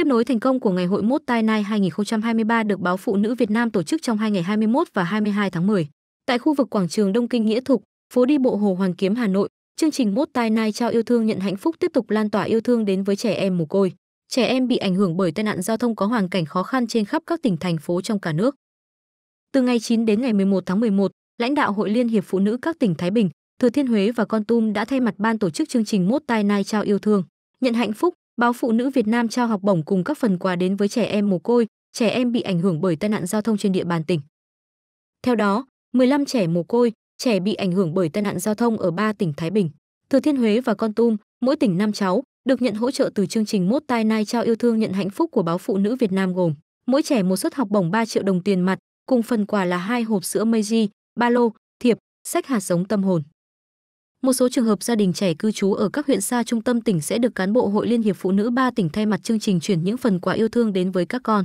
Tiếp nối thành công của ngày hội mốt tai nai 2023 được báo Phụ nữ Việt Nam tổ chức trong hai ngày 21 và 22 tháng 10. Tại khu vực quảng trường Đông Kinh Nghĩa Thục, phố đi bộ Hồ Hoàn Kiếm Hà Nội, chương trình mốt tai nai trao yêu thương nhận hạnh phúc tiếp tục lan tỏa yêu thương đến với trẻ em mồ côi. Trẻ em bị ảnh hưởng bởi tai nạn giao thông có hoàn cảnh khó khăn trên khắp các tỉnh thành phố trong cả nước. Từ ngày 9 đến ngày 11 tháng 11, lãnh đạo Hội Liên hiệp Phụ nữ các tỉnh Thái Bình, Thừa Thiên Huế và Con Tum đã thay mặt ban tổ chức chương trình mốt tai nai trao yêu thương, nhận hạnh phúc Báo Phụ nữ Việt Nam trao học bổng cùng các phần quà đến với trẻ em mồ côi, trẻ em bị ảnh hưởng bởi tai nạn giao thông trên địa bàn tỉnh. Theo đó, 15 trẻ mồ côi, trẻ bị ảnh hưởng bởi tai nạn giao thông ở 3 tỉnh Thái Bình, Thừa Thiên Huế và Con Tum, mỗi tỉnh 5 cháu, được nhận hỗ trợ từ chương trình Mốt Tai Nai trao yêu thương nhận hạnh phúc của báo Phụ nữ Việt Nam gồm mỗi trẻ một suất học bổng 3 triệu đồng tiền mặt, cùng phần quà là hai hộp sữa Meiji, ba lô, thiệp, sách hạt giống tâm hồn. Một số trường hợp gia đình trẻ cư trú ở các huyện xa trung tâm tỉnh sẽ được cán bộ Hội Liên hiệp Phụ nữ ba tỉnh thay mặt chương trình chuyển những phần quà yêu thương đến với các con.